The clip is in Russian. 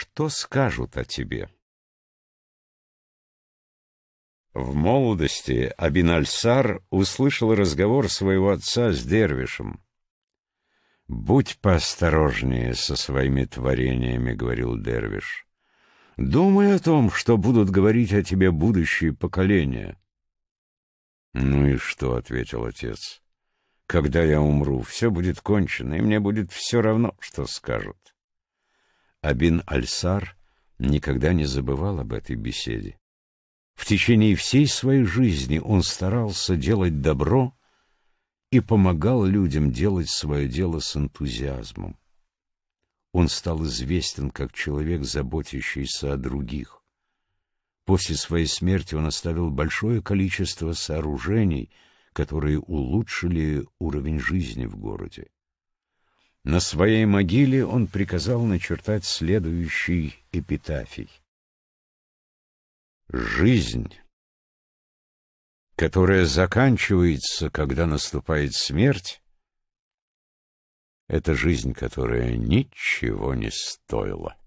Что скажут о тебе? В молодости Абинальсар услышал разговор своего отца с Дервишем. «Будь поосторожнее со своими творениями», — говорил Дервиш. «Думай о том, что будут говорить о тебе будущие поколения». «Ну и что?» — ответил отец. «Когда я умру, все будет кончено, и мне будет все равно, что скажут». Абин Альсар никогда не забывал об этой беседе. В течение всей своей жизни он старался делать добро и помогал людям делать свое дело с энтузиазмом. Он стал известен как человек, заботящийся о других. После своей смерти он оставил большое количество сооружений, которые улучшили уровень жизни в городе. На своей могиле он приказал начертать следующий эпитафий. «Жизнь, которая заканчивается, когда наступает смерть, это жизнь, которая ничего не стоила».